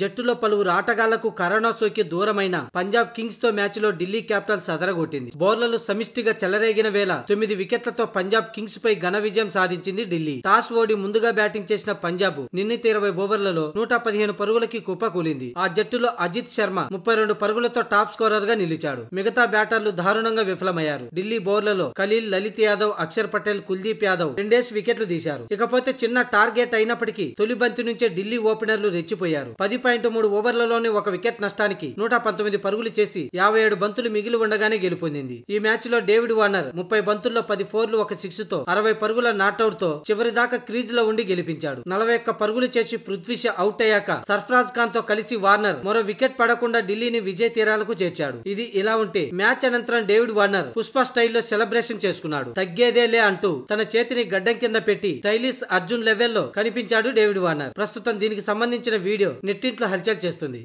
జట్టులో పలువురు ఆటగాళ్లకు కరోనా సోకి దూరమైన పంజాబ్ కింగ్స్ తో మ్యాచ్ లో ఢిల్లీ క్యాపిటల్స్ అదరగొట్టింది బౌలర్లు సమిష్టిగా చెలరేగిన వేళ తొమ్మిది వికెట్లతో పంజాబ్ కింగ్స్ పై ఘన విజయం సాధించింది ఢిల్లీ టాస్ ఓడి ముందుగా బ్యాటింగ్ చేసిన పంజాబ్ నిన్నీ ఇరవై ఓవర్లలో నూట పదిహేను పరుగులకి కుప్పకూలింది ఆ జట్టులో అజిత్ శర్మ ముప్పై రెండు పరుగులతో టాప్ స్కోరర్ గా నిలిచాడు మిగతా బ్యాటర్లు దారుణంగా విఫలమయ్యారు ఢిల్లీ బౌలర్లలో ఖలీల్ లలిత్ యాదవ్ అక్షర్ పటేల్ కుల్దీప్ యాదవ్ రెండేసి వికెట్లు తీశారు ఇకపోతే చిన్న టార్గెట్ అయినప్పటికీ తొలి బంతి నుంచే ఢిల్లీ ఓపెనర్లు రెచ్చిపోయారు పది పాయింట్ మూడు ఓవర్లలోనే ఒక వికెట్ నష్టానికి నూట పంతొమ్మిది పరుగులు చేసి యాభై ఏడు బంతులు మిగిలి ఉండగానే గెలుపొందింది ఈ మ్యాచ్ లో డేవిడ్ వార్నర్ ముప్పై బంతుల్లో పది ఫోర్లు ఒక సిక్స్ తో అరవై పరుగుల నాట్అవుట్ తో చివరిదాకా క్రీజ్ లో ఉండి గెలిపించాడు నలభై ఒక్క పరుగులు చేసి పృథ్వీష అవుట్ అయ్యాక సర్ఫరాజ్ ఖాన్ తో కలిసి వార్నర్ మరో వికెట్ పడకుండా ఢిల్లీని విజయ తీరాలకు చేర్చాడు ఇది ఇలా ఉంటే మ్యాచ్ అనంతరం డేవిడ్ వార్నర్ పుష్ప స్టైల్లో సెలబ్రేషన్ చేసుకున్నాడు తగ్గేదేలే అంటూ తన చేతిని గడ్డం కింద పెట్టి స్టైలిస్ అర్జున్ లెవెల్లో కనిపించాడు డేవిడ్ వార్నర్ ప్రస్తుతం దీనికి సంబంధించిన వీడియో నెట్టి దీంట్లో హల్చల్ చేస్తుంది